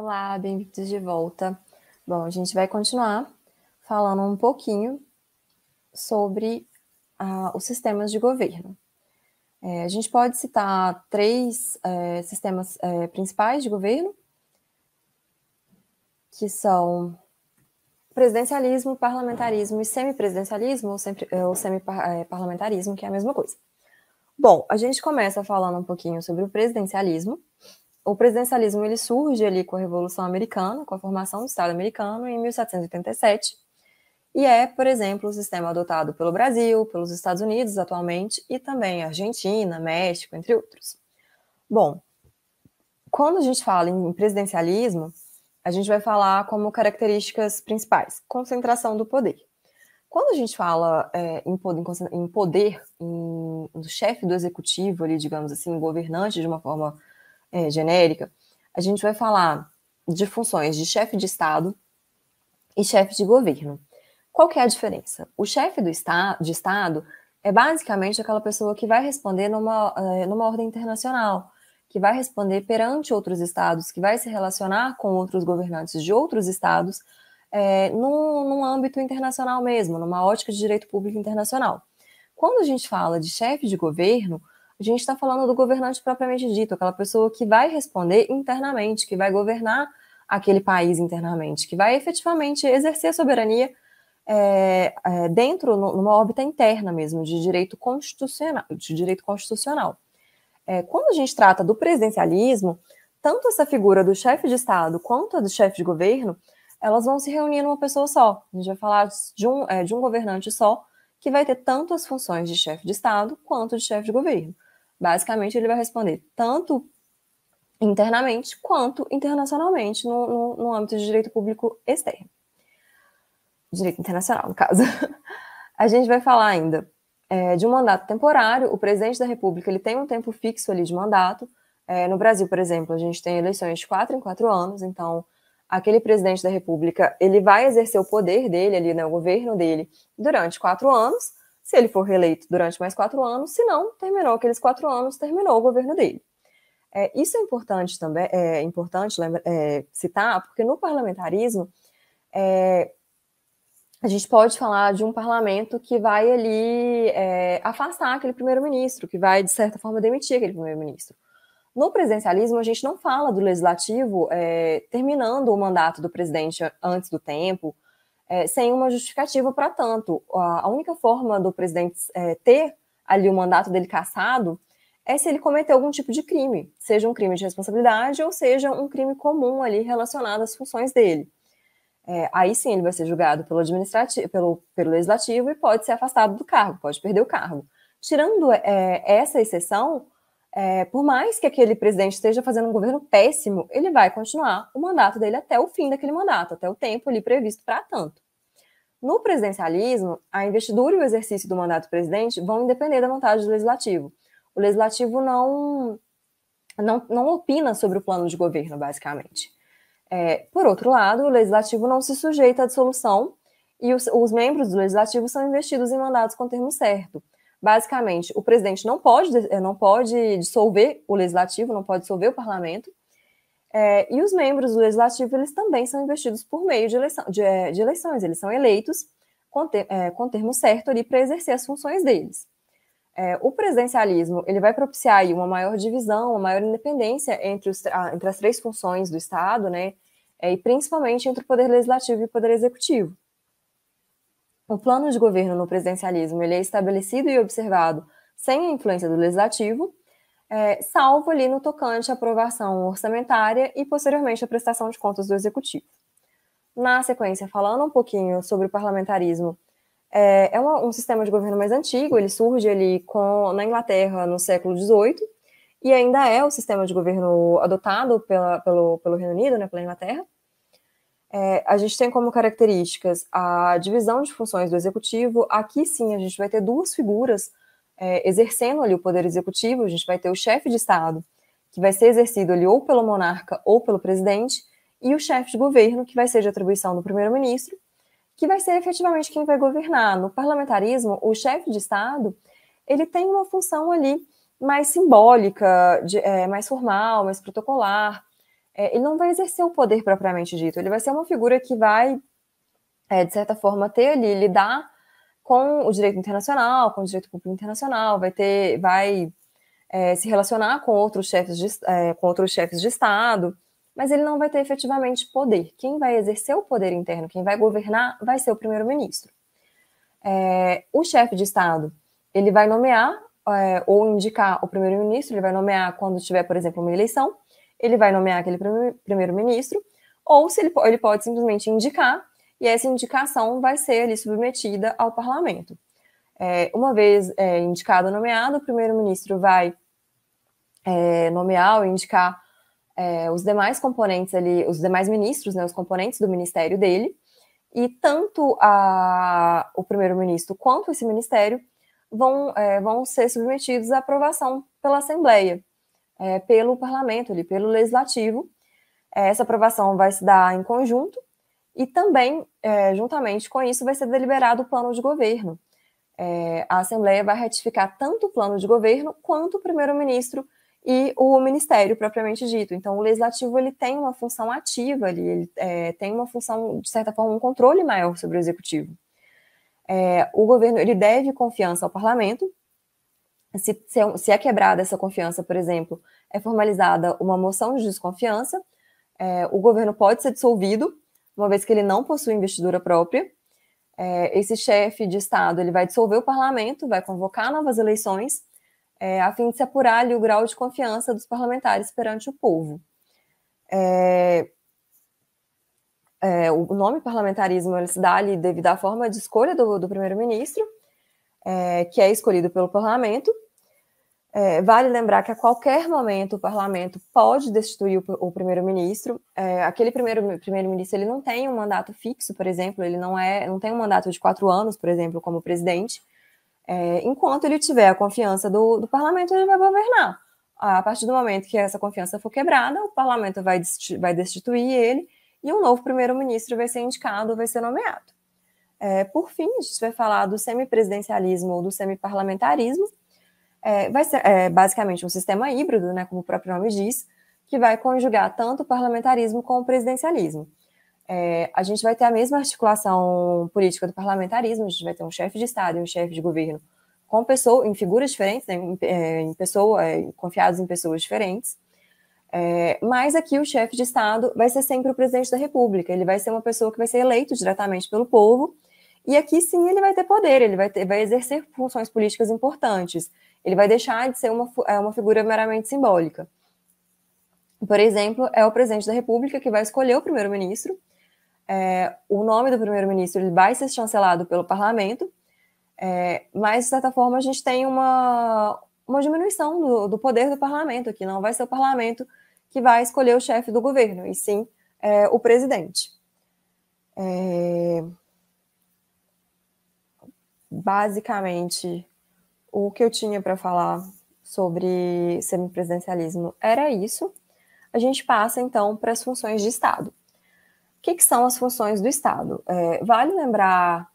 Olá, bem-vindos de volta. Bom, a gente vai continuar falando um pouquinho sobre ah, os sistemas de governo. É, a gente pode citar três é, sistemas é, principais de governo, que são presidencialismo, parlamentarismo e semipresidencialismo, ou, sempre, é, semi-parlamentarismo, é, que é a mesma coisa. Bom, a gente começa falando um pouquinho sobre o presidencialismo, o presidencialismo ele surge ali com a Revolução Americana, com a formação do Estado americano em 1787, e é, por exemplo, o sistema adotado pelo Brasil, pelos Estados Unidos atualmente e também Argentina, México, entre outros. Bom, quando a gente fala em presidencialismo, a gente vai falar como características principais: concentração do poder. Quando a gente fala é, em poder, em, poder em, do chefe do executivo, ali, digamos assim, governante de uma forma é, genérica, a gente vai falar de funções de chefe de Estado e chefe de governo. Qual que é a diferença? O chefe do esta de Estado é basicamente aquela pessoa que vai responder numa, eh, numa ordem internacional, que vai responder perante outros estados, que vai se relacionar com outros governantes de outros estados, é, num, num âmbito internacional mesmo, numa ótica de direito público internacional. Quando a gente fala de chefe de governo, a gente está falando do governante propriamente dito, aquela pessoa que vai responder internamente, que vai governar aquele país internamente, que vai efetivamente exercer a soberania é, é, dentro, numa órbita interna mesmo, de direito constitucional. De direito constitucional. É, quando a gente trata do presidencialismo, tanto essa figura do chefe de Estado quanto a do chefe de governo, elas vão se reunir numa pessoa só. A gente vai falar de um, é, de um governante só, que vai ter tanto as funções de chefe de Estado quanto de chefe de governo. Basicamente, ele vai responder tanto internamente quanto internacionalmente no, no, no âmbito de direito público externo. Direito internacional, no caso. A gente vai falar ainda é, de um mandato temporário. O presidente da República ele tem um tempo fixo ali de mandato. É, no Brasil, por exemplo, a gente tem eleições de quatro em quatro anos, então aquele presidente da República ele vai exercer o poder dele ali, né, o governo dele, durante quatro anos se ele for reeleito durante mais quatro anos, se não, terminou aqueles quatro anos, terminou o governo dele. É, isso é importante também, é importante lembra, é, citar, porque no parlamentarismo é, a gente pode falar de um parlamento que vai ali é, afastar aquele primeiro-ministro, que vai, de certa forma, demitir aquele primeiro-ministro. No presidencialismo, a gente não fala do legislativo é, terminando o mandato do presidente antes do tempo, é, sem uma justificativa para tanto. A, única forma do presidente é, ter ali o mandato dele cassado é se ele cometer algum tipo de crime, seja um crime de responsabilidade ou seja um crime comum ali relacionado às funções dele. É, aí sim ele vai ser julgado pelo administrativo, pelo, pelo legislativo e pode ser afastado do cargo, pode perder o cargo. Tirando é, essa exceção, é, por mais que aquele presidente esteja fazendo um governo péssimo, ele vai continuar o mandato dele até o fim daquele mandato, até o tempo ali previsto para tanto. No presidencialismo, a investidura e o exercício do mandato do presidente vão depender da vontade do legislativo. O legislativo não, não, não opina sobre o plano de governo, basicamente. É, por outro lado, o legislativo não se sujeita à dissolução e os, os membros do legislativo são investidos em mandatos com termo certo basicamente, o presidente não pode, eh, não pode dissolver o legislativo, não pode dissolver o parlamento, é, e os membros do legislativo eles também são investidos por meio de, eleição, de, eh, de eleições, eles são eleitos com, ter, é, com termo certo ali para exercer as funções deles. É, o presidencialismo ele vai propiciar aí uma maior divisão, uma maior independência entre, os, a, entre as três funções do Estado, né? É, e principalmente entre o poder legislativo e o poder executivo. O plano de governo no presidencialismo ele é estabelecido e observado sem a influência do legislativo, é, salvo ali no tocante à aprovação orçamentária e posteriormente à prestação de contas do executivo. Na sequência, falando um pouquinho sobre o parlamentarismo, é, é uma, um sistema de governo mais antigo, ele surge ali com, na Inglaterra no século XVIII e ainda é o sistema de governo adotado pela, pelo, pelo Reino Unido, né, pela Inglaterra. É, a gente tem como características a divisão de funções do executivo. Aqui sim a gente vai ter duas figuras é, exercendo ali o poder executivo. A gente vai ter o chefe de Estado, que vai ser exercido ali ou pelo monarca ou pelo presidente, e o chefe de governo, que vai ser de atribuição do primeiro-ministro, que vai ser efetivamente quem vai governar. No parlamentarismo, o chefe de Estado ele tem uma função ali mais simbólica, de, é, mais formal, mais protocolar, é, ele não vai exercer o poder propriamente dito, ele vai ser uma figura que vai, é, de certa forma, ter ali, lidar com o direito internacional, com o direito público internacional, vai ter, vai é, se relacionar com outros chefes de, é, com outros chefes de Estado, mas ele não vai ter efetivamente poder. Quem vai exercer o poder interno, quem vai governar, vai ser o primeiro-ministro. É, o chefe de Estado, ele vai nomear é, ou indicar o primeiro-ministro, ele vai nomear quando tiver, por exemplo, uma eleição, ele vai nomear aquele primeiro-ministro, ou se ele, ele pode simplesmente indicar, e essa indicação vai ser ali submetida ao parlamento. É, uma vez é, indicado ou nomeado, o primeiro-ministro vai é, nomear ou indicar é, os demais componentes ali, os demais ministros, né, os componentes do ministério dele, e tanto a, o primeiro-ministro quanto esse ministério vão, é, vão ser submetidos à aprovação pela Assembleia é, pelo parlamento, ali, pelo legislativo. É, essa aprovação vai se dar em conjunto e também, é, juntamente com isso, vai ser deliberado o plano de governo. É, a Assembleia vai ratificar tanto o plano de governo quanto o primeiro-ministro e o ministério propriamente dito. Então, o legislativo ele tem uma função ativa ali, ele é, tem uma função de certa forma um controle maior sobre o executivo. É, o governo ele deve confiança ao parlamento se, é se, é quebrada essa confiança, por exemplo, é formalizada uma moção de desconfiança, é, o governo pode ser dissolvido, uma vez que ele não possui investidura própria. É, esse chefe de Estado ele vai dissolver o parlamento, vai convocar novas eleições, é, a fim de se apurar ali, o grau de confiança dos parlamentares perante o povo. É, é, o nome parlamentarismo ele se dá ali devido à forma de escolha do, do primeiro-ministro, é, que é escolhido pelo parlamento. É, vale lembrar que a qualquer momento o parlamento pode destituir o, o primeiro-ministro. É, aquele primeiro-ministro primeiro ele não tem um mandato fixo, por exemplo, ele não, é, não tem um mandato de quatro anos, por exemplo, como presidente. É, enquanto ele tiver a confiança do, do parlamento, ele vai governar. A partir do momento que essa confiança for quebrada, o parlamento vai, vai destituir ele e um novo primeiro-ministro vai ser indicado, vai ser nomeado. É, por fim, a gente vai falar do semipresidencialismo ou do semiparlamentarismo. É, vai ser é, basicamente um sistema híbrido, né, como o próprio nome diz, que vai conjugar tanto o parlamentarismo com o presidencialismo. É, a gente vai ter a mesma articulação política do parlamentarismo, a gente vai ter um chefe de Estado e um chefe de governo com pessoa, em figuras diferentes, né, em, é, em pessoa, é, confiados em pessoas diferentes. É, mas aqui o chefe de Estado vai ser sempre o presidente da República. Ele vai ser uma pessoa que vai ser eleito diretamente pelo povo e aqui sim ele vai ter poder, ele vai, ter, vai exercer funções políticas importantes. Ele vai deixar de ser uma, é, uma figura meramente simbólica. Por exemplo, é o presidente da República que vai escolher o primeiro-ministro. É, o nome do primeiro-ministro ele vai ser chancelado pelo parlamento, é, mas, de certa forma, a gente tem uma, uma diminuição do, do, poder do parlamento aqui. Não vai ser o parlamento que vai escolher o chefe do governo, e sim é, o presidente. É basicamente o que eu tinha para falar sobre semipresidencialismo era isso. A gente passa então para as funções de Estado. O que, que são as funções do Estado? É, vale lembrar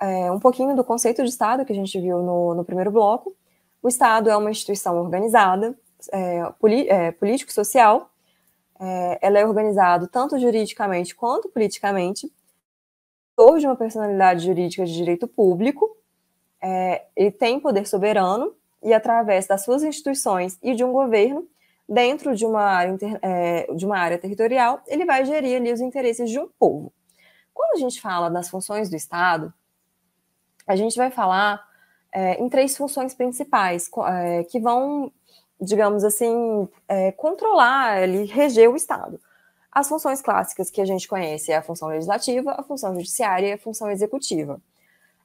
é, um pouquinho do conceito de Estado que a gente viu no, no primeiro bloco. O Estado é uma instituição organizada, é, é político-social, é, ela é organizada tanto juridicamente quanto politicamente gestor de uma personalidade jurídica de direito público, é, ele tem poder soberano e, através das suas instituições e de um governo, dentro de uma área, é, de uma área territorial, ele vai gerir ali os interesses de um povo. Quando a gente fala das funções do Estado, a gente vai falar é, em três funções principais é, que vão, digamos assim, é, controlar, ele reger o Estado. As funções clássicas que a gente conhece é a função legislativa, a função judiciária e a função executiva.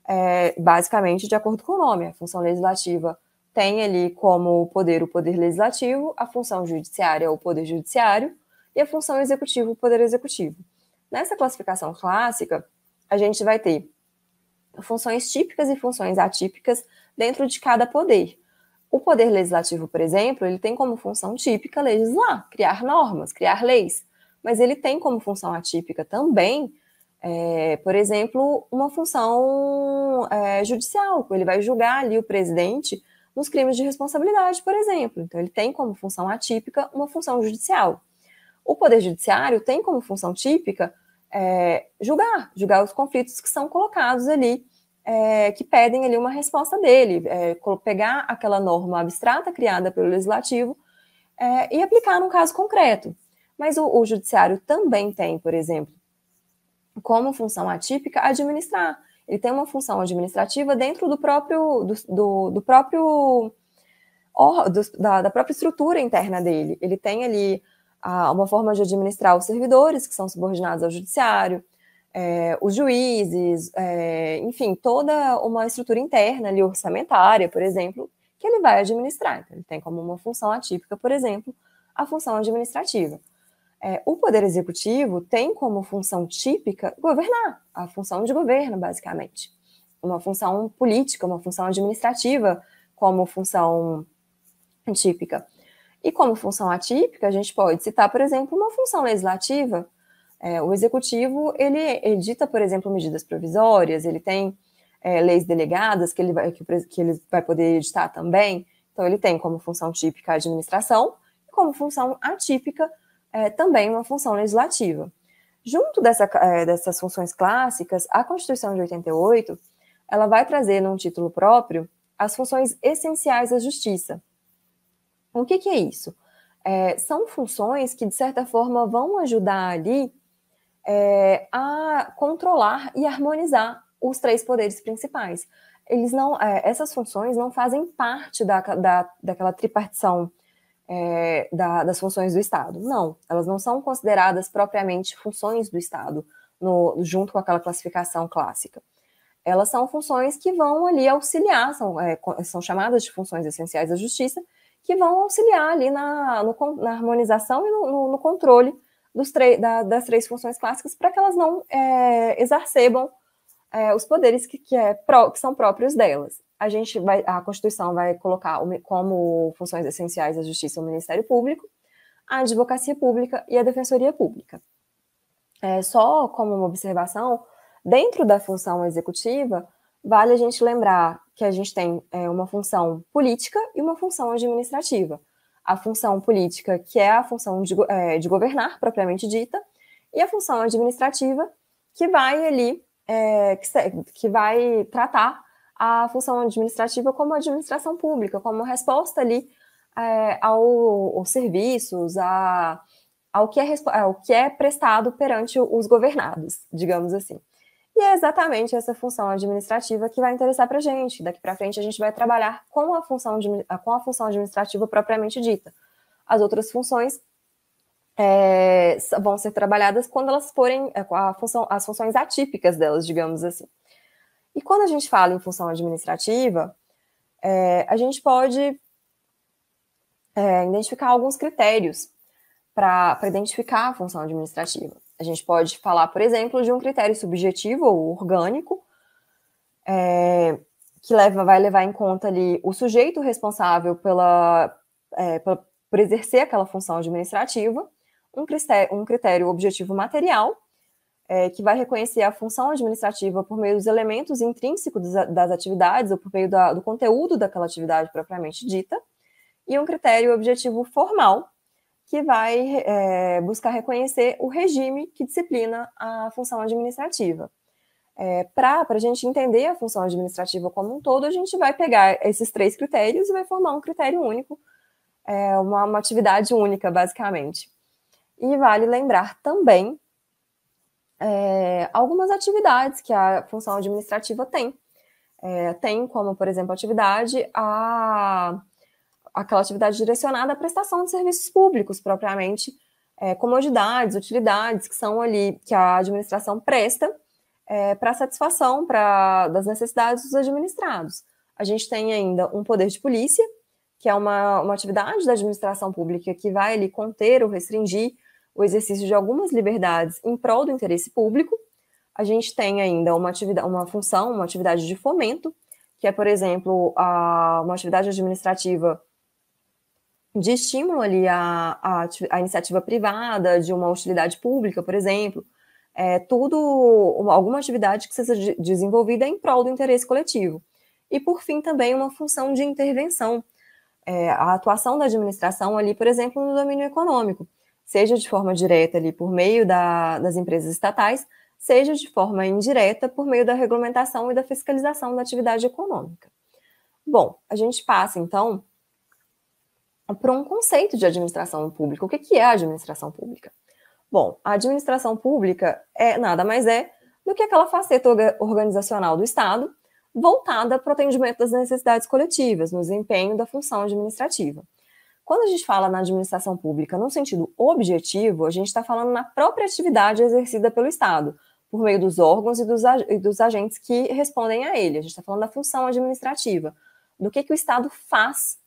É, basicamente, de acordo com o nome, a função legislativa tem ali como poder o poder legislativo, a função judiciária é o poder judiciário e a função executiva o poder executivo. Nessa classificação clássica, a gente vai ter funções típicas e funções atípicas dentro de cada poder. O poder legislativo, por exemplo, ele tem como função típica legislar, criar normas, criar leis mas ele tem como função atípica também, é, por exemplo, uma função é, judicial, ele vai julgar ali o presidente nos crimes de responsabilidade, por exemplo. Então, ele tem como função atípica uma função judicial. O Poder Judiciário tem como função típica é, julgar, julgar os conflitos que são colocados ali, é, que pedem ali uma resposta dele, é, pegar aquela norma abstrata criada pelo Legislativo é, e aplicar num caso concreto mas o, o judiciário também tem, por exemplo, como função atípica administrar. Ele tem uma função administrativa dentro do próprio do, do, do próprio da, da, própria estrutura interna dele. Ele tem ali ah, uma forma de administrar os servidores que são subordinados ao judiciário, é, os juízes, é, enfim, toda uma estrutura interna ali orçamentária, por exemplo, que ele vai administrar. Então, ele tem como uma função atípica, por exemplo, a função administrativa. É, o poder executivo tem como função típica governar, a função de governo, basicamente. Uma função política, uma função administrativa, como função típica. E como função atípica, a gente pode citar, por exemplo, uma função legislativa. É, o executivo, ele edita, por exemplo, medidas provisórias, ele tem é, leis delegadas que ele, vai, que, que ele vai poder editar também. Então, ele tem como função típica a administração, e como função atípica, é, também uma função legislativa. Junto dessa, é, dessas funções clássicas, a Constituição de 88 ela vai trazer num título próprio as funções essenciais da justiça. O que, que é isso? É, são funções que, de certa forma, vão ajudar ali é, a controlar e harmonizar os três poderes principais. Eles não, é, essas funções não fazem parte da, da, daquela tripartição é, da, das funções do Estado. Não, elas não são consideradas propriamente funções do Estado, no, junto com aquela classificação clássica. Elas são funções que vão ali auxiliar, são, é, são chamadas de funções essenciais da justiça, que vão auxiliar ali na, no, na harmonização e no, no controle dos da, das três funções clássicas para que elas não é, exacerbam é, os poderes que, que, é, que são próprios delas a gente vai, a Constituição vai colocar como funções essenciais da justiça o Ministério Público, a Advocacia Pública e a Defensoria Pública. É, só como uma observação, dentro da função executiva, vale a gente lembrar que a gente tem é, uma função política e uma função administrativa. A função política, que é a função de, é, de governar, propriamente dita, e a função administrativa, que vai ali, é, que, que vai tratar a função administrativa como administração pública, como resposta ali é, ao, aos serviços, a, ao, que é, ao que é prestado perante os governados, digamos assim. E é exatamente essa função administrativa que vai interessar para a gente. Daqui para frente, a gente vai trabalhar com a, função, com a função administrativa propriamente dita. As outras funções é, vão ser trabalhadas quando elas forem, é, a função, as funções atípicas delas, digamos assim. E quando a gente fala em função administrativa, é, a gente pode é, identificar alguns critérios para identificar a função administrativa. A gente pode falar, por exemplo, de um critério subjetivo ou orgânico, é, que leva, vai levar em conta ali o sujeito responsável pela, é, pela por exercer aquela função administrativa, um critério, um critério objetivo material, é, que vai reconhecer a função administrativa por meio dos elementos intrínsecos das atividades ou por meio da, do conteúdo daquela atividade propriamente dita, e um critério objetivo formal, que vai é, buscar reconhecer o regime que disciplina a função administrativa. É, Para a gente entender a função administrativa como um todo, a gente vai pegar esses três critérios e vai formar um critério único, é, uma, uma atividade única, basicamente. E vale lembrar também é, algumas atividades que a função administrativa tem. É, tem como, por exemplo, atividade a aquela atividade direcionada à prestação de serviços públicos propriamente, é, comodidades, utilidades que são ali que a administração presta é, para satisfação pra, das necessidades dos administrados. A gente tem ainda um poder de polícia, que é uma, uma atividade da administração pública que vai ali conter ou restringir o exercício de algumas liberdades em prol do interesse público. A gente tem ainda uma, atividade, uma função, uma atividade de fomento, que é, por exemplo, a, uma atividade administrativa de estímulo ali à, à, à, iniciativa privada, de uma utilidade pública, por exemplo, é tudo, uma, alguma atividade que seja de, desenvolvida em prol do interesse coletivo. E, por fim, também uma função de intervenção, é, a atuação da administração ali, por exemplo, no domínio econômico seja de forma direta ali por meio da, das empresas estatais, seja de forma indireta por meio da regulamentação e da fiscalização da atividade econômica. Bom, a gente passa então para um conceito de administração pública. O que é a administração pública? Bom, a administração pública é nada mais é do que aquela faceta organizacional do Estado voltada para o atendimento das necessidades coletivas, no desempenho da função administrativa. Quando a gente fala na administração pública no sentido objetivo, a gente está falando na própria atividade exercida pelo Estado, por meio dos órgãos e dos, e dos agentes que respondem a ele. A gente está falando da função administrativa, do que, que o Estado faz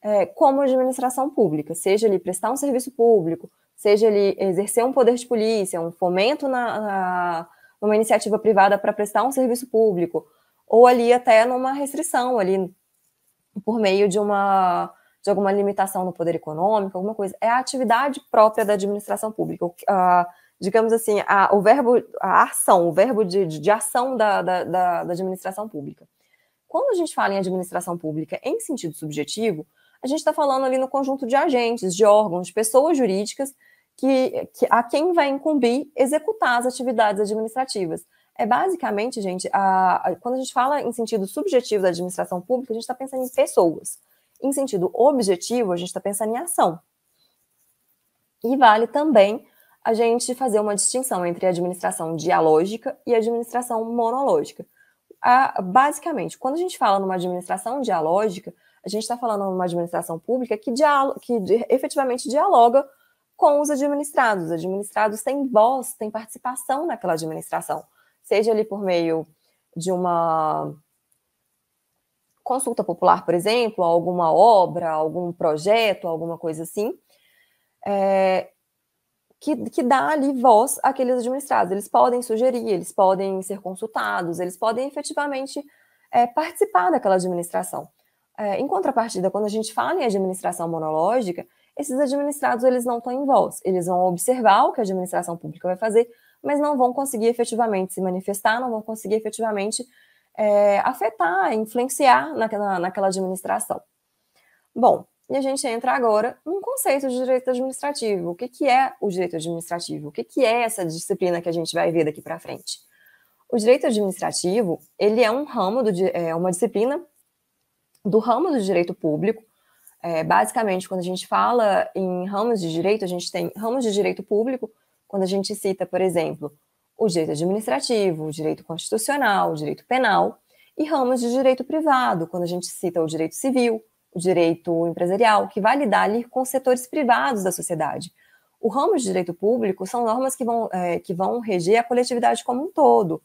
é, como administração pública, seja ele prestar um serviço público, seja ele exercer um poder de polícia, um fomento na, na numa iniciativa privada para prestar um serviço público, ou ali até numa restrição, ali por meio de uma de alguma limitação no poder econômico, alguma coisa. É a atividade própria da administração pública. Uh, digamos assim, a, o verbo, a ação, o verbo de, de, de ação da, da, da, da administração pública. Quando a gente fala em administração pública em sentido subjetivo, a gente está falando ali no conjunto de agentes, de órgãos, de pessoas jurídicas que, que, a quem vai incumbir executar as atividades administrativas. É basicamente, gente, a, a, quando a gente fala em sentido subjetivo da administração pública, a gente está pensando em pessoas. Em sentido objetivo, a gente está pensando em ação. E vale também a gente fazer uma distinção entre a administração dialógica e a administração monológica. A, basicamente, quando a gente fala numa administração dialógica, a gente está falando numa administração pública que, dialo, que de, efetivamente dialoga com os administrados. Os administrados têm voz, têm participação naquela administração, seja ali por meio de uma consulta popular, por exemplo, alguma obra, algum projeto, alguma coisa assim, é, que, que dá ali voz àqueles administrados. Eles podem sugerir, eles podem ser consultados, eles podem efetivamente é, participar daquela administração. É, em contrapartida, quando a gente fala em administração monológica, esses administrados eles não estão em voz, eles vão observar o que a administração pública vai fazer, mas não vão conseguir efetivamente se manifestar, não vão conseguir efetivamente é, afetar, influenciar naquela, naquela administração. Bom, e a gente entra agora num conceito de direito administrativo. O que, que é o direito administrativo? O que, que é essa disciplina que a gente vai ver daqui para frente? O direito administrativo, ele é um ramo, do, é uma disciplina do ramo do direito público. É, basicamente, quando a gente fala em ramos de direito, a gente tem ramos de direito público, quando a gente cita, por exemplo, o direito administrativo, o direito constitucional, o direito penal e ramos de direito privado, quando a gente cita o direito civil, o direito empresarial, que vai lidar ali com setores privados da sociedade. O ramo de direito público são normas que vão, é, que vão reger a coletividade como um todo.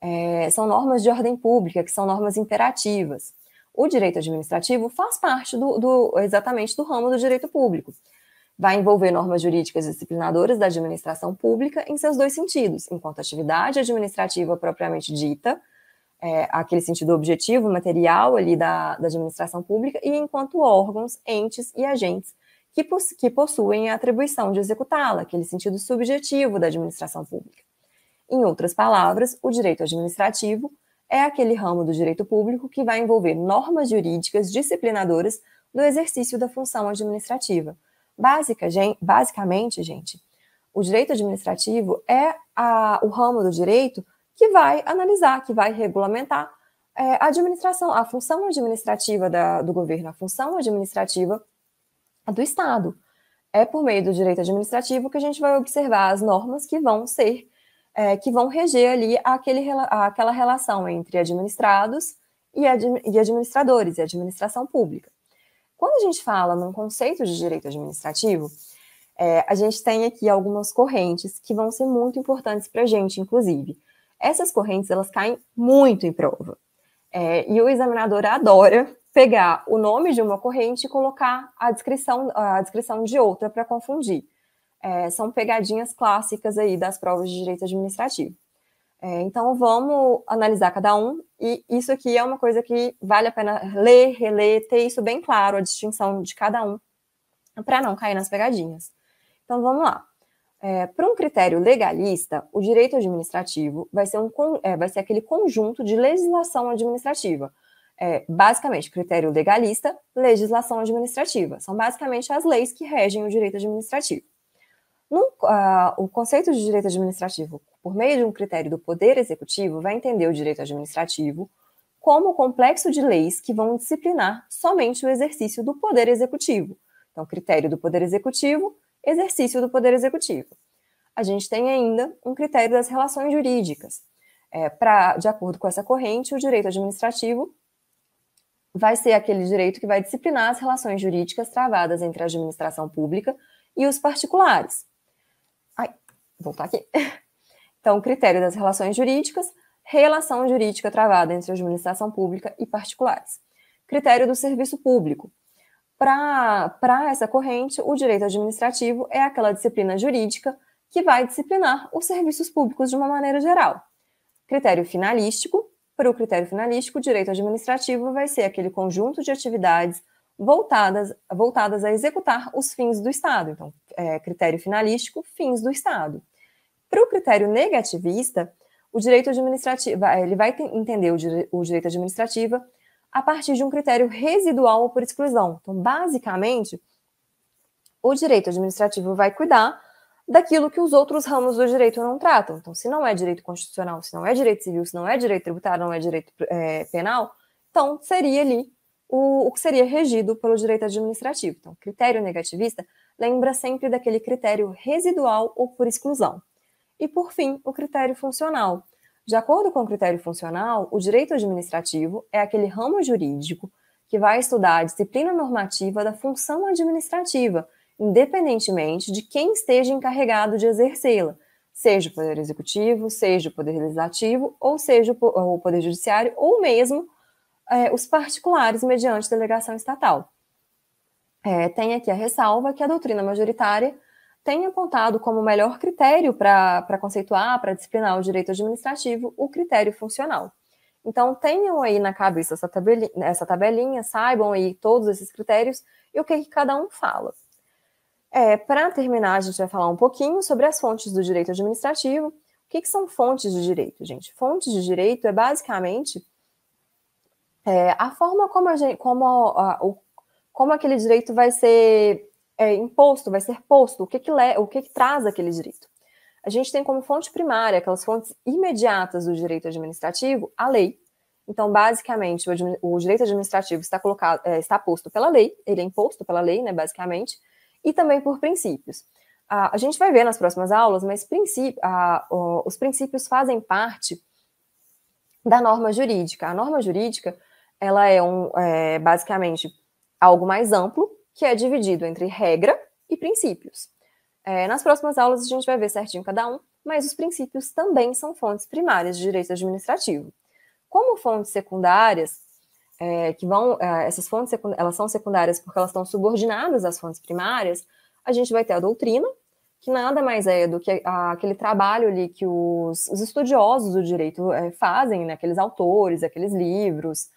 É, são normas de ordem pública, que são normas imperativas. O direito administrativo faz parte do, do exatamente do ramo do direito público vai envolver normas jurídicas disciplinadoras da administração pública em seus dois sentidos, enquanto atividade administrativa propriamente dita, é, aquele sentido objetivo, material ali da, da, administração pública, e enquanto órgãos, entes e agentes que, poss que possuem a atribuição de executá-la, aquele sentido subjetivo da administração pública. Em outras palavras, o direito administrativo é aquele ramo do direito público que vai envolver normas jurídicas disciplinadoras do exercício da função administrativa, Básica, gente, basicamente, gente, o direito administrativo é a, o ramo do direito que vai analisar, que vai regulamentar é, a administração, a função administrativa da, do governo, a função administrativa do Estado. É por meio do direito administrativo que a gente vai observar as normas que vão ser, é, que vão reger ali aquele, aquela relação entre administrados e, e administradores e administração pública. Quando a gente fala num conceito de direito administrativo, é, a gente tem aqui algumas correntes que vão ser muito importantes para a gente, inclusive. Essas correntes elas caem muito em prova. É, e o examinador adora pegar o nome de uma corrente e colocar a descrição, a descrição de outra para confundir. É, são pegadinhas clássicas aí das provas de direito administrativo. É, então vamos analisar cada um, e isso aqui é uma coisa que vale a pena ler, reler, ter isso bem claro, a distinção de cada um, para não cair nas pegadinhas. Então vamos lá. É, para um critério legalista, o direito administrativo vai ser, um, é, vai ser aquele conjunto de legislação administrativa. É, basicamente, critério legalista, legislação administrativa. São basicamente as leis que regem o direito administrativo. No, uh, ah, o conceito de direito administrativo por meio de um critério do Poder Executivo, vai entender o direito administrativo como o complexo de leis que vão disciplinar somente o exercício do Poder Executivo. Então, critério do Poder Executivo, exercício do Poder Executivo. A gente tem ainda um critério das relações jurídicas. É, pra, de acordo com essa corrente, o direito administrativo vai ser aquele direito que vai disciplinar as relações jurídicas travadas entre a administração pública e os particulares. Ai, voltar aqui. Então, critério das relações jurídicas, relação jurídica travada entre a administração pública e particulares. Critério do serviço público. Para essa corrente, o direito administrativo é aquela disciplina jurídica que vai disciplinar os serviços públicos de uma maneira geral. Critério finalístico. Para o critério finalístico, o direito administrativo vai ser aquele conjunto de atividades voltadas, voltadas a executar os fins do Estado. Então, é, critério finalístico, fins do Estado. Para o critério negativista, o direito administrativo, é, ele vai entender o, direito administrativo a partir de um critério residual ou por exclusão. Então, basicamente, o direito administrativo vai cuidar daquilo que os outros ramos do direito não tratam. Então, se não é direito constitucional, se não é direito civil, se não é direito tributário, não é direito é, penal, então seria ali o, o que seria regido pelo direito administrativo. Então, critério negativista lembra sempre daquele critério residual ou por exclusão. E, por fim, o critério funcional. De acordo com o critério funcional, o direito administrativo é aquele ramo jurídico que vai estudar a disciplina normativa da função administrativa, independentemente de quem esteja encarregado de exercê-la, seja o Poder Executivo, seja o Poder Legislativo, ou seja o Poder Judiciário, ou mesmo é, os particulares mediante delegação estatal. É, tem aqui a ressalva que a doutrina majoritária tem apontado como melhor critério para conceituar, para disciplinar o direito administrativo, o critério funcional. Então, tenham aí na cabeça essa tabelinha, essa tabelinha saibam aí todos esses critérios e o que, que cada um fala. É, para terminar, a gente vai falar um pouquinho sobre as fontes do direito administrativo. O que, que são fontes de direito, gente? Fontes de direito é basicamente é, a forma como, a gente, como, a, o, como aquele direito vai ser é, imposto, vai ser posto, o que que, o que que traz aquele direito. A gente tem como fonte primária, aquelas fontes imediatas do direito administrativo, a lei. Então, basicamente, o, o direito administrativo está, colocado, é, está posto pela lei, ele é imposto pela lei, né, basicamente, e também por princípios. a a gente vai ver nas próximas aulas, mas princípio, a os princípios fazem parte da norma jurídica. A norma jurídica, ela é, um, é basicamente algo mais amplo, que é dividido entre regra e princípios. É, nas próximas aulas a gente vai ver certinho cada um, mas os princípios também são fontes primárias de direito administrativo. Como fontes secundárias, é, que vão, é, essas fontes elas são secundárias porque elas estão subordinadas às fontes primárias, a gente vai ter a doutrina, que nada mais é do que aquele trabalho ali que os, os estudiosos do direito é, fazem, né, aqueles autores, aqueles livros,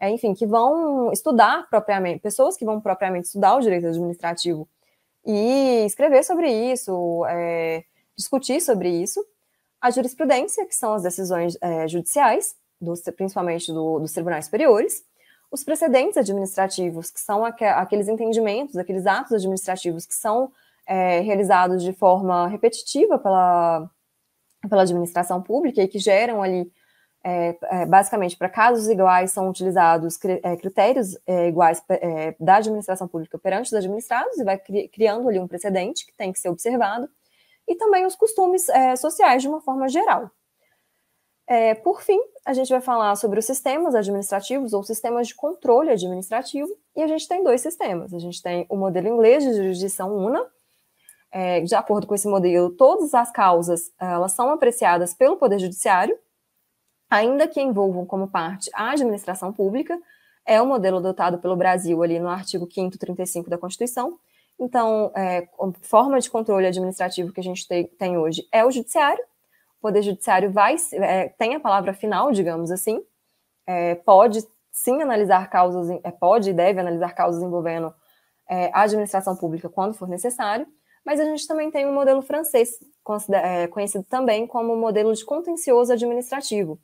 é, enfim, que vão estudar propriamente, pessoas que vão propriamente estudar o direito administrativo e escrever sobre isso, é, discutir sobre isso, a jurisprudência, que são as decisões é, judiciais, principalmente do, dos tribunais superiores, os precedentes administrativos, que são aqu aqueles entendimentos, aqueles atos administrativos que são é, realizados de forma repetitiva pela, pela administração pública e que geram ali é, é, basicamente, para casos iguais são utilizados cri, é, critérios é, iguais é, da administração pública perante os administrados e vai cri, criando ali um precedente que tem que ser observado e também os costumes é, sociais de uma forma geral. por fim, a gente vai falar sobre os sistemas administrativos ou sistemas de controle administrativo e a gente tem dois sistemas. A gente tem o modelo inglês de jurisdição UNA, de acordo com esse modelo, todas as causas elas são apreciadas pelo Poder Judiciário ainda que envolvam como parte a administração pública, é o modelo adotado pelo Brasil ali no artigo 5 35 da Constituição. Então, é, forma de controle administrativo que a gente tem, tem, hoje é o judiciário. O Poder Judiciário vai, é, tem a palavra final, digamos assim, é, pode sim analisar causas, é, pode e deve analisar causas envolvendo é, a administração pública quando for necessário, mas a gente também tem um modelo francês, é, conhecido também como modelo de contencioso administrativo,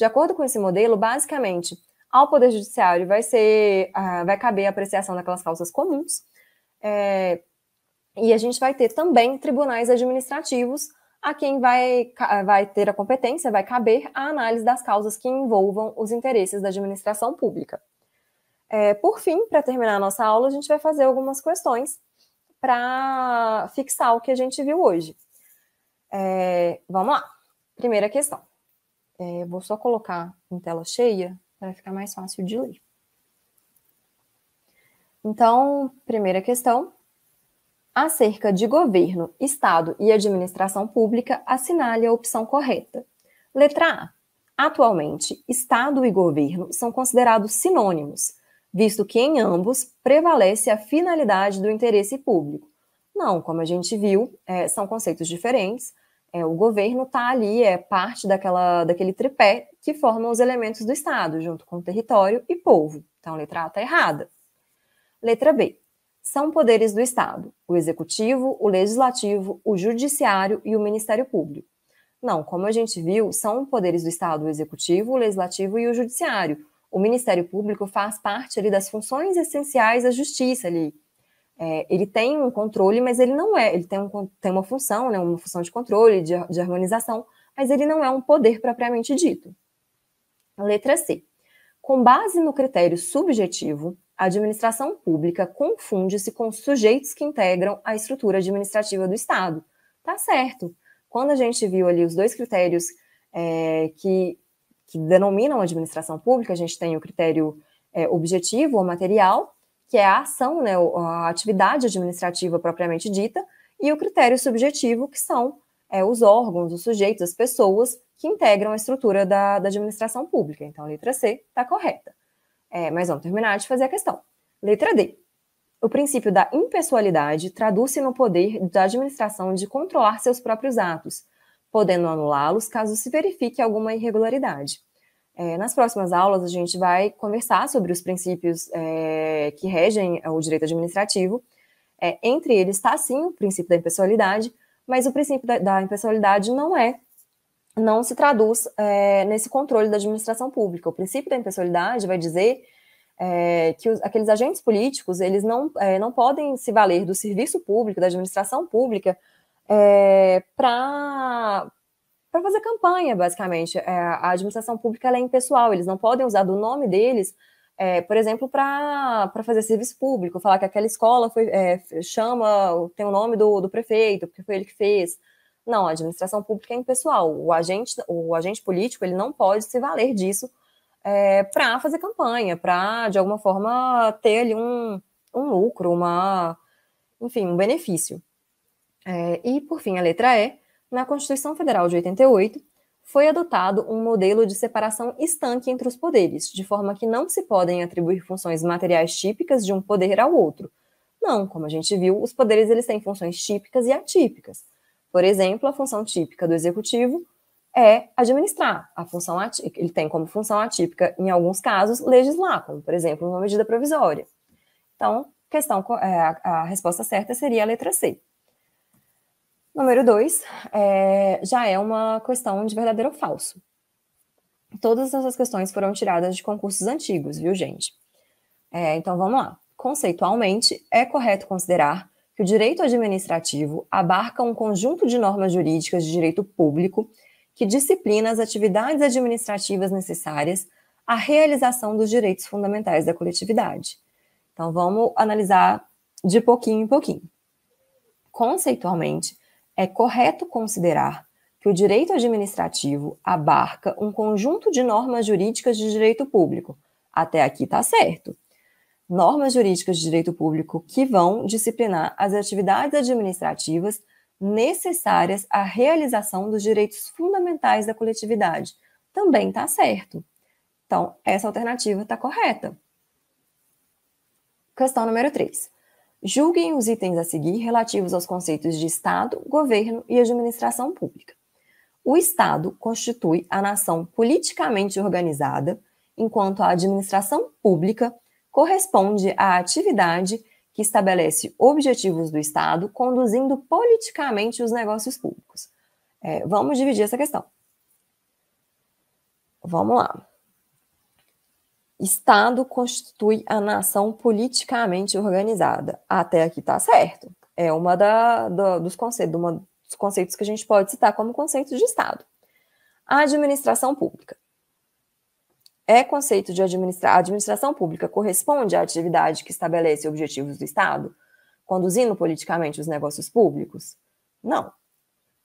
de acordo com esse modelo, basicamente, ao Poder Judiciário vai ser, ah, vai caber a apreciação daquelas causas comuns, é, e a gente vai ter também tribunais administrativos a quem vai, vai ter a competência, vai caber a análise das causas que envolvam os interesses da administração pública. É, por fim, para terminar a nossa aula, a gente vai fazer algumas questões para fixar o que a gente viu hoje. É, vamos lá. Primeira questão. É, vou só colocar em tela cheia para ficar mais fácil de ler. Então, primeira questão. Acerca de governo, Estado e administração pública, assinale a opção correta. Letra A. Atualmente, Estado e governo são considerados sinônimos, visto que em ambos prevalece a finalidade do interesse público. Não, como a gente viu, é, são conceitos diferentes, é, o governo está ali, é parte daquela, daquele tripé que formam os elementos do Estado, junto com território e povo. Então, a letra A está errada. Letra B. São poderes do Estado: o executivo, o legislativo, o judiciário e o Ministério Público. Não, como a gente viu, são poderes do Estado o executivo, o legislativo e o judiciário. O Ministério Público faz parte ali das funções essenciais da justiça ali, é, ele tem um controle, mas ele não é. Ele tem, um, tem uma função, né, uma função de controle, de, de harmonização, mas ele não é um poder propriamente dito. Letra C. Com base no critério subjetivo, a administração pública confunde-se com sujeitos que integram a estrutura administrativa do Estado. Tá certo. Quando a gente viu ali os dois critérios é, que, que denominam a administração pública, a gente tem o critério é, objetivo ou material que é a ação, né, a atividade administrativa propriamente dita, e o critério subjetivo, que são é, os órgãos, os sujeitos, as pessoas que integram a estrutura da, da administração pública. Então, a letra C está correta. É, mas vamos terminar de fazer a questão. Letra D. O princípio da impessoalidade traduz-se no poder da administração de controlar seus próprios atos, podendo anulá-los caso se verifique alguma irregularidade. É, nas próximas aulas, a gente vai conversar sobre os princípios é, que regem o direito administrativo. É, entre eles está, sim, o princípio da impessoalidade, mas o princípio da, da impessoalidade não é, não se traduz é, nesse controle da administração pública. O princípio da impessoalidade vai dizer é, que os, aqueles agentes políticos eles não, é, não podem se valer do serviço público, da administração pública, é, para para fazer campanha, basicamente. É, a administração pública é impessoal, eles não podem usar do nome deles, é, por exemplo, para fazer serviço público, falar que aquela escola foi, é, chama, tem o nome do, do prefeito, porque foi ele que fez. Não, a administração pública é impessoal. O agente, o agente político ele não pode se valer disso é, para fazer campanha, para, de alguma forma, ter ali um, um lucro, uma, enfim, um benefício. É, e, por fim, a letra E, na Constituição Federal de 88, foi adotado um modelo de separação estanque entre os poderes, de forma que não se podem atribuir funções materiais típicas de um poder ao outro. Não, como a gente viu, os poderes eles têm funções típicas e atípicas. Por exemplo, a função típica do executivo é administrar. A função atípica, ele tem como função atípica, em alguns casos, legislar, como por exemplo, uma medida provisória. Então, questão, é, a resposta certa seria a letra C. Número dois, é, já é uma questão de verdadeiro ou falso. Todas essas questões foram tiradas de concursos antigos, viu, gente? É, então vamos lá. Conceitualmente, é correto considerar que o direito administrativo abarca um conjunto de normas jurídicas de direito público que disciplina as atividades administrativas necessárias à realização dos direitos fundamentais da coletividade. Então vamos analisar de pouquinho em pouquinho. Conceitualmente, é correto considerar que o direito administrativo abarca um conjunto de normas jurídicas de direito público. Até aqui está certo. Normas jurídicas de direito público que vão disciplinar as atividades administrativas necessárias à realização dos direitos fundamentais da coletividade. Também está certo. Então, essa alternativa está correta. Questão número 3. Julguem os itens a seguir relativos aos conceitos de Estado, governo e administração pública. O Estado constitui a nação politicamente organizada, enquanto a administração pública corresponde à atividade que estabelece objetivos do Estado, conduzindo politicamente os negócios públicos. É, vamos dividir essa questão. Vamos lá. Estado constitui a nação politicamente organizada. Até aqui está certo. É uma da, dos conceitos, uma dos conceitos que a gente pode citar como conceito de Estado. A administração pública. É conceito de administrar. A administração pública corresponde à atividade que estabelece objetivos do Estado, conduzindo politicamente os negócios públicos? Não.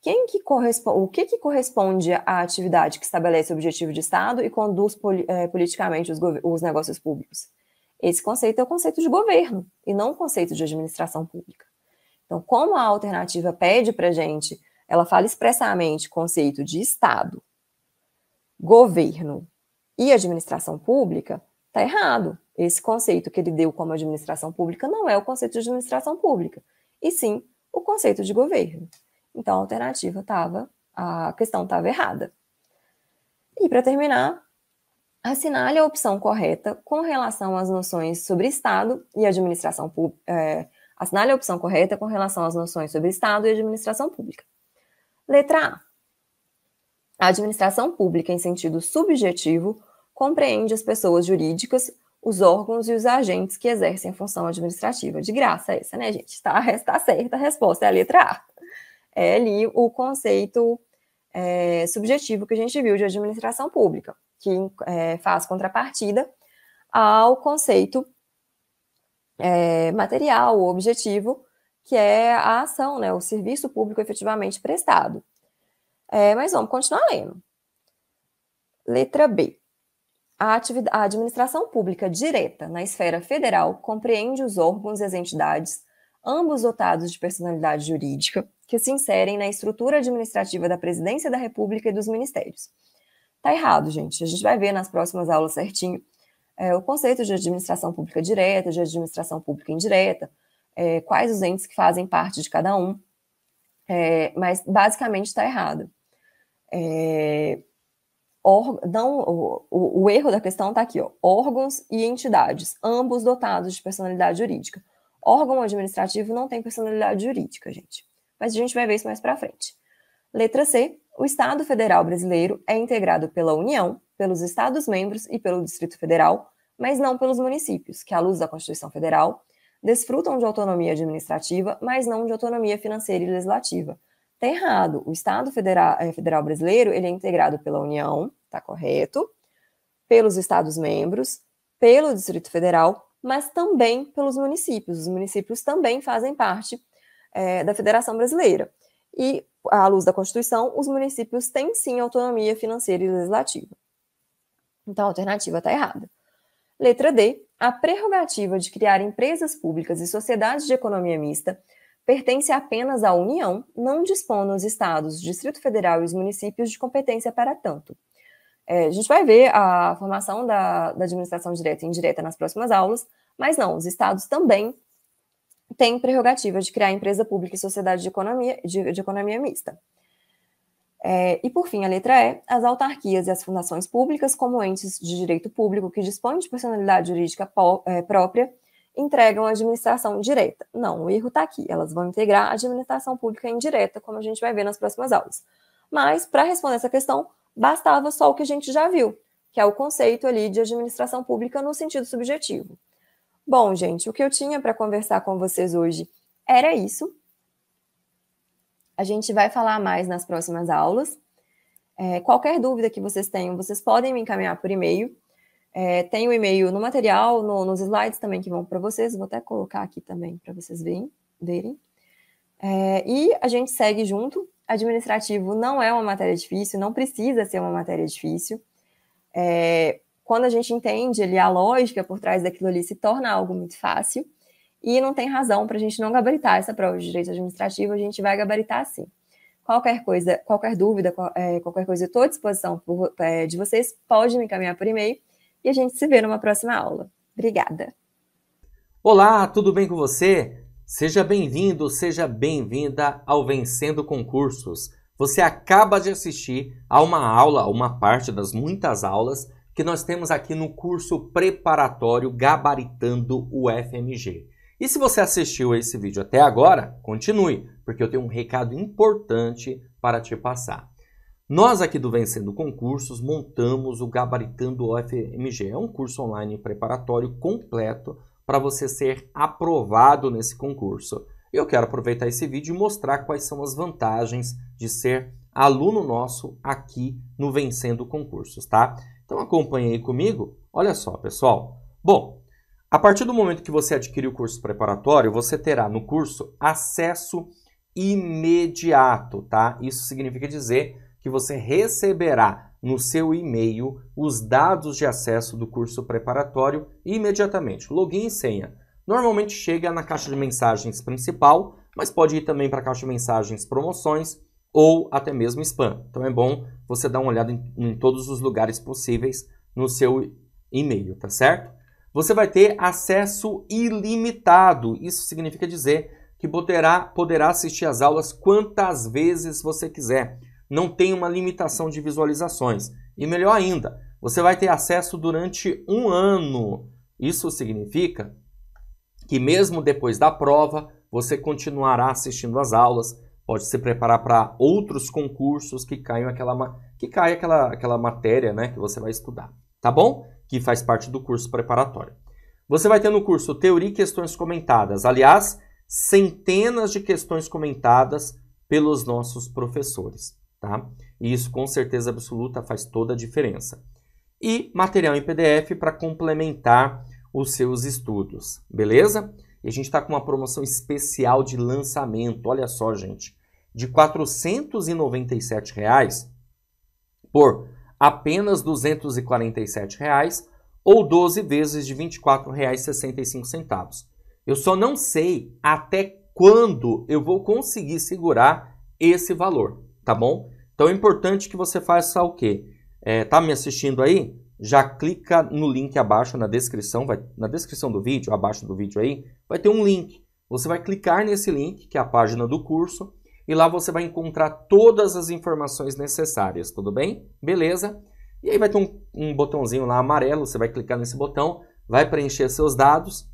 Quem que corresponde, o que, que corresponde à atividade que estabelece o objetivo de Estado e conduz é, politicamente os, os negócios públicos? Esse conceito é o conceito de governo e não o conceito de administração pública. Então, como a alternativa pede para gente, ela fala expressamente conceito de Estado, governo e administração pública, está errado. Esse conceito que ele deu como administração pública não é o conceito de administração pública, e sim o conceito de governo. Então a alternativa estava, a questão estava errada. E para terminar, assinale a opção correta com relação às noções sobre Estado e administração pública. É, assinale a opção correta com relação às noções sobre Estado e administração pública. Letra A. A administração pública em sentido subjetivo compreende as pessoas jurídicas, os órgãos e os agentes que exercem função administrativa. De graça essa, né, gente? Tá, está certa a resposta, é a letra A é ali o conceito é, subjetivo que a gente viu de administração pública, que é, faz contrapartida ao conceito é, material, o objetivo, que é a ação, né, o serviço público efetivamente prestado. É, mas vamos continuar lendo. Letra B. A, a administração pública direta na esfera federal compreende os órgãos e as entidades, ambos dotados de personalidade jurídica, que se inserem na estrutura administrativa da Presidência da República e dos ministérios. Tá errado, gente. A gente vai ver nas próximas aulas certinho é, o conceito de administração pública direta, de administração pública indireta, é, quais os entes que fazem parte de cada um, é, mas basicamente está errado. É, or, não, o, o, o, erro da questão está aqui, ó, órgãos e entidades, ambos dotados de personalidade jurídica. Órgão administrativo não tem personalidade jurídica, gente mas a gente vai ver isso mais para frente. Letra C. O Estado Federal Brasileiro é integrado pela União, pelos Estados-membros e pelo Distrito Federal, mas não pelos municípios, que, à luz da Constituição Federal, desfrutam de autonomia administrativa, mas não de autonomia financeira e legislativa. Está errado. O Estado Federal, eh, Federal Brasileiro ele é integrado pela União, está correto, pelos Estados-membros, pelo Distrito Federal, mas também pelos municípios. Os municípios também fazem parte é, da Federação Brasileira. E, à luz da Constituição, os municípios têm sim autonomia financeira e legislativa. Então, a alternativa está errada. Letra D. A prerrogativa de criar empresas públicas e sociedades de economia mista pertence apenas à União, não dispondo os estados, Distrito Federal e os municípios de competência para tanto. É, a gente vai ver a formação da, da administração direta e indireta nas próximas aulas, mas não, os estados também tem prerrogativa de criar empresa pública e sociedade de economia, de, de economia mista. É, e, por fim, a letra E, as autarquias e as fundações públicas, como entes de direito público que dispõem de personalidade jurídica é, própria, entregam a administração direta. Não, o erro está aqui. Elas vão integrar a administração pública indireta, como a gente vai ver nas próximas aulas. Mas, para responder essa questão, bastava só o que a gente já viu, que é o conceito ali de administração pública no sentido subjetivo. Bom, gente, o que eu tinha para conversar com vocês hoje era isso. A gente vai falar mais nas próximas aulas. É, qualquer dúvida que vocês tenham, vocês podem me encaminhar por e-mail. É, tem o e-mail no material, no, nos slides também que vão para vocês. Vou até colocar aqui também para vocês verem. verem. É, e a gente segue junto. Administrativo não é uma matéria difícil, não precisa ser uma matéria difícil. É, quando a gente entende ali a lógica por trás daquilo ali, se torna algo muito fácil. E não tem razão para a gente não gabaritar essa prova de direito administrativo, a gente vai gabaritar sim. Qualquer coisa, qualquer dúvida, é, qualquer coisa, estou à disposição é, de vocês, pode me encaminhar por e-mail e a gente se vê numa próxima aula. Obrigada. Olá, tudo bem com você? Seja bem-vindo, seja bem-vinda ao Vencendo Concursos. Você acaba de assistir a uma aula, uma parte das muitas aulas que nós temos aqui no curso preparatório Gabaritando o FMG. E se você assistiu a esse vídeo até agora, continue, porque eu tenho um recado importante para te passar. Nós aqui do Vencendo Concursos montamos o Gabaritando o FMG. É um curso online preparatório completo para você ser aprovado nesse concurso. Eu quero aproveitar esse vídeo e mostrar quais são as vantagens de ser aluno nosso aqui no Vencendo Concursos, tá? Então acompanhe aí comigo. Olha só, pessoal. Bom, a partir do momento que você adquirir o curso preparatório, você terá no curso acesso imediato, tá? Isso significa dizer que você receberá no seu e-mail os dados de acesso do curso preparatório imediatamente. Login e senha. Normalmente chega na caixa de mensagens principal, mas pode ir também para a caixa de mensagens promoções ou até mesmo spam. Então é bom você dar uma olhada em, em todos os lugares possíveis no seu e-mail, tá certo? Você vai ter acesso ilimitado. Isso significa dizer que poderá, poderá assistir às aulas quantas vezes você quiser. Não tem uma limitação de visualizações. E melhor ainda, você vai ter acesso durante um ano. Isso significa que, mesmo depois da prova, você continuará assistindo às aulas, pode se preparar para outros concursos que caem aquela que cai aquela, aquela matéria, né, que você vai estudar, tá bom? Que faz parte do curso preparatório. Você vai ter no curso teoria e questões comentadas. Aliás, centenas de questões comentadas pelos nossos professores, tá? E isso com certeza absoluta faz toda a diferença. E material em PDF para complementar os seus estudos, beleza? E a gente está com uma promoção especial de lançamento, olha só, gente, de R$ 497 reais por apenas R$ 247 reais, ou 12 vezes de R$ 24,65. Eu só não sei até quando eu vou conseguir segurar esse valor, tá bom? Então é importante que você faça o quê? É, tá me assistindo aí? já clica no link abaixo na descrição, vai, na descrição do vídeo, abaixo do vídeo aí, vai ter um link. Você vai clicar nesse link, que é a página do curso, e lá você vai encontrar todas as informações necessárias, tudo bem? Beleza? E aí vai ter um, um botãozinho lá amarelo, você vai clicar nesse botão, vai preencher seus dados,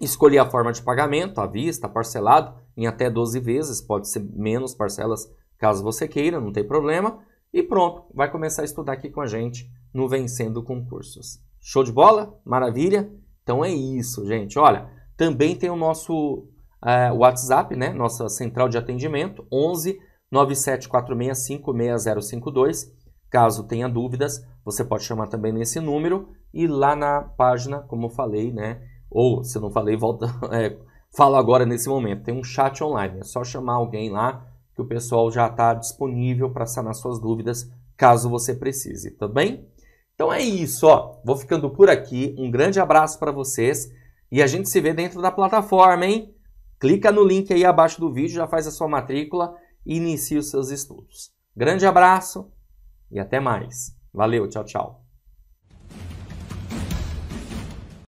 escolher a forma de pagamento, à vista, parcelado, em até 12 vezes, pode ser menos parcelas caso você queira, não tem problema. E pronto, vai começar a estudar aqui com a gente no Vencendo Concursos. Show de bola? Maravilha? Então é isso, gente. Olha, também tem o nosso eh, WhatsApp, né? Nossa central de atendimento, 11 974656052. Caso tenha dúvidas, você pode chamar também nesse número e lá na página, como eu falei, né? Ou se eu não falei, volta, é, falo agora nesse momento. Tem um chat online, é só chamar alguém lá que o pessoal já está disponível para sanar suas dúvidas, caso você precise, tá bem? Então é isso, ó. Vou ficando por aqui. Um grande abraço para vocês e a gente se vê dentro da plataforma, hein? Clica no link aí abaixo do vídeo, já faz a sua matrícula e inicia os seus estudos. Grande abraço e até mais. Valeu, tchau, tchau.